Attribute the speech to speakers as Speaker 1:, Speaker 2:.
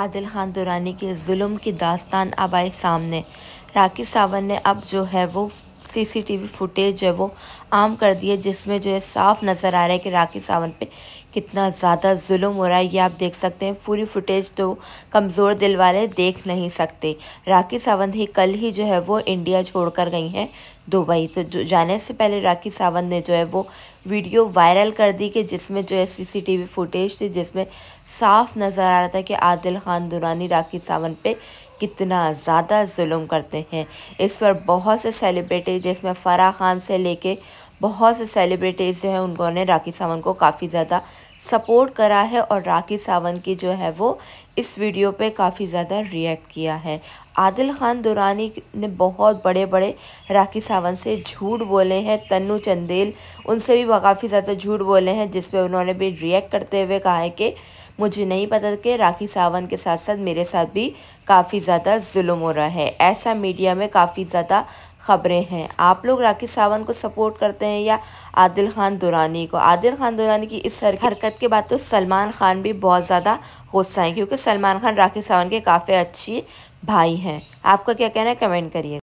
Speaker 1: आदिल खान दुरानी के जुल्म की दास्तान अब आई सामने राखी सावन ने अब जो है वो सीसीटीवी फुटेज है वो आम कर दिए जिसमें जो है साफ नज़र आ रहा है कि राखी सावंत पे कितना ज़्यादा जुल्म हो रहा है ये आप देख सकते हैं पूरी फुटेज तो कमज़ोर दिल वाले देख नहीं सकते राखी सावंत ही कल ही जो है वो इंडिया छोड़कर गई हैं दुबई तो जाने से पहले राखी सावंत ने जो है वो वीडियो वायरल कर दी कि जिसमें जो है सीसीटीवी फुटेज थी जिसमें साफ नज़र आ रहा था कि आदिल खान दुरानी राखी सावंत पे कितना ज़्यादा जुल्म करते हैं इस पर बहुत से सेलिब्रिटीज़ जिसमें फ़राह खान से लेके बहुत से सेलिब्रिटीज़ जो हैं उन्होंने राखी सावंत को काफ़ी ज़्यादा सपोर्ट करा है और राखी सावंत की जो है वो इस वीडियो पे काफ़ी ज़्यादा रिएक्ट किया है आदिल खान दुरानी ने बहुत बड़े बड़े राखी सावंत से झूठ बोले हैं तन्नू चंदेल उनसे भी काफ़ी ज़्यादा झूठ बोले हैं जिस पर उन्होंने भी रिएक्ट करते हुए कहा है कि मुझे नहीं पता कि राखी सावंत के साथ साथ मेरे साथ भी काफ़ी ज़्यादा जुल्म हो रहा है ऐसा मीडिया में काफ़ी ज़्यादा खबरें हैं आप लोग राखी सावंत को सपोर्ट करते हैं या आदिल खान दुरानी को आदिल खान दुरानी की इस हरकत डेथ की बात तो सलमान खान भी बहुत ज़्यादा गुस्सा हैं क्योंकि सलमान खान राखी सावंत के काफ़ी अच्छी भाई हैं आपका क्या कहना है कमेंट करिए